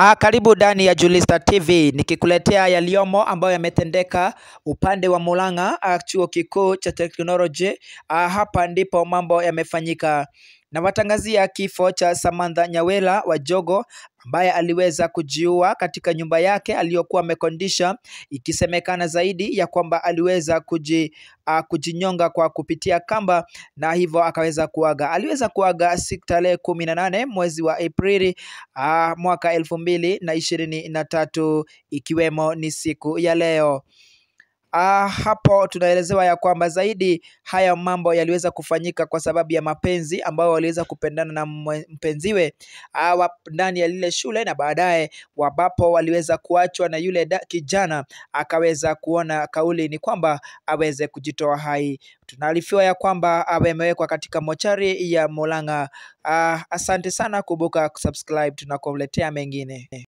Ah, karibu ndani ya Julista TV nikikuletea yaliyomo ambayo yametendeka upande wa Murang'a ah, chuo kikuu cha teknoloji. Ah, hapa ndipo mambo yamefanyika na watangazia kifo cha Samantha Nyawela wa Jogo ambaye aliweza kujiua katika nyumba yake aliyokuwa amekondisha, ikisemekana zaidi ya kwamba aliweza kuji, uh, kujinyonga kwa kupitia kamba na hivyo akaweza kuaga. Aliweza kuaga tarehe kumi na nane mwezi wa Aprili uh, mwaka elfu mbili na ishirini na tatu ikiwemo ni siku ya leo. Ah, hapo tunaelezewa ya kwamba zaidi haya mambo yaliweza kufanyika kwa sababu ya mapenzi ambao waliweza kupendana na mpenziwe ah, ndani ya lile shule, na baadaye wabapo waliweza kuachwa na yule da, kijana akaweza kuona kauli ni kwamba aweze kujitoa hai. Tunaarifiwa ya kwamba amewekwa katika mochari ya Mulang'a. Ah, asante sana, kumbuka kusubscribe, tunakuletea mengine.